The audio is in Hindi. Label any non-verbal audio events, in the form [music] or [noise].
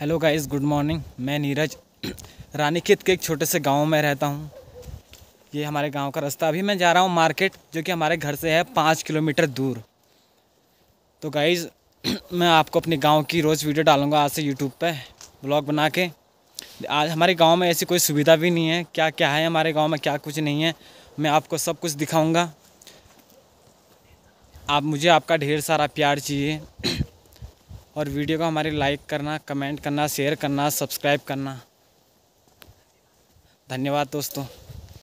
हेलो गाइस गुड मॉर्निंग मैं नीरज रानीखेत के एक छोटे से गांव में रहता हूँ ये हमारे गांव का रास्ता अभी मैं जा रहा हूँ मार्केट जो कि हमारे घर से है पाँच किलोमीटर दूर तो गाइज़ [clears throat] मैं आपको अपने गांव की रोज़ वीडियो डालूंगा आज से यूट्यूब पे ब्लॉग बना के आज हमारे गांव में ऐसी कोई सुविधा भी नहीं है क्या क्या है हमारे गाँव में क्या कुछ नहीं है मैं आपको सब कुछ दिखाऊँगा आप मुझे आपका ढेर सारा प्यार चाहिए [clears throat] और वीडियो को हमारे लाइक करना कमेंट करना शेयर करना सब्सक्राइब करना धन्यवाद दोस्तों